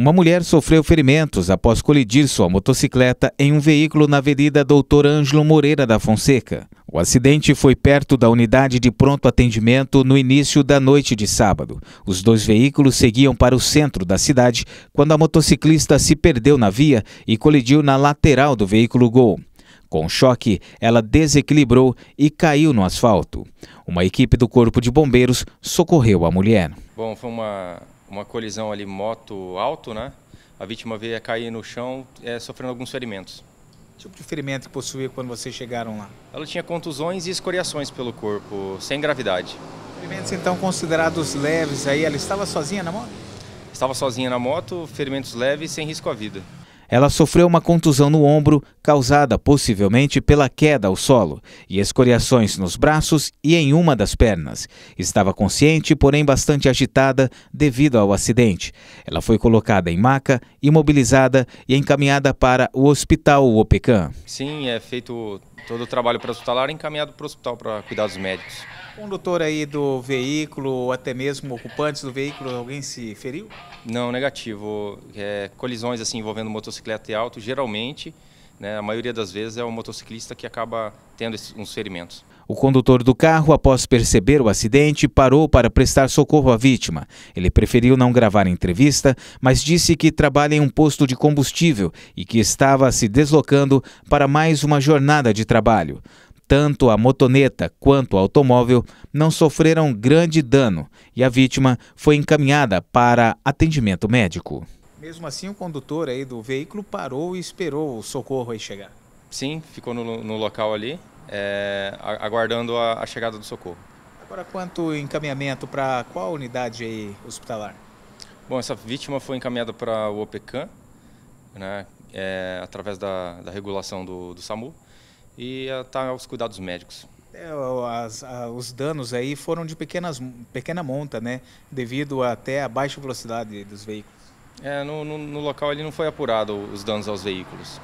Uma mulher sofreu ferimentos após colidir sua motocicleta em um veículo na Avenida Doutor Ângelo Moreira da Fonseca. O acidente foi perto da unidade de pronto atendimento no início da noite de sábado. Os dois veículos seguiam para o centro da cidade quando a motociclista se perdeu na via e colidiu na lateral do veículo Gol. Com choque, ela desequilibrou e caiu no asfalto. Uma equipe do Corpo de Bombeiros socorreu a mulher. Bom, foi uma uma colisão ali moto alto, né? A vítima veio a cair no chão, é, sofrendo alguns ferimentos. Que tipo de ferimento que possuía quando vocês chegaram lá? Ela tinha contusões e escoriações pelo corpo, sem gravidade. Ferimentos então considerados leves aí, ela estava sozinha na moto? Estava sozinha na moto, ferimentos leves, sem risco à vida. Ela sofreu uma contusão no ombro, causada possivelmente pela queda ao solo, e escoriações nos braços e em uma das pernas. Estava consciente, porém bastante agitada devido ao acidente. Ela foi colocada em maca, imobilizada e encaminhada para o Hospital Opecan. Sim, é feito todo o trabalho para o hospitalar e encaminhado para o hospital para cuidados médicos. Condutor aí do veículo, ou até mesmo ocupantes do veículo, alguém se feriu? Não, negativo. É, colisões assim envolvendo motocicleta e auto, geralmente, né, a maioria das vezes é o motociclista que acaba tendo esses, uns ferimentos. O condutor do carro, após perceber o acidente, parou para prestar socorro à vítima. Ele preferiu não gravar entrevista, mas disse que trabalha em um posto de combustível e que estava se deslocando para mais uma jornada de trabalho. Tanto a motoneta quanto o automóvel não sofreram grande dano e a vítima foi encaminhada para atendimento médico. Mesmo assim, o condutor aí do veículo parou e esperou o socorro aí chegar. Sim, ficou no, no local ali, é, aguardando a, a chegada do socorro. Agora, quanto encaminhamento para qual unidade aí hospitalar? Bom, essa vítima foi encaminhada para o OPECAM, né, é, através da, da regulação do, do SAMU e está eh, aos cuidados médicos. É, as, os danos aí foram de pequenas, pequena monta, né? Devido até a baixa velocidade dos veículos. É, no, no, no local ali não foi apurado os danos aos veículos.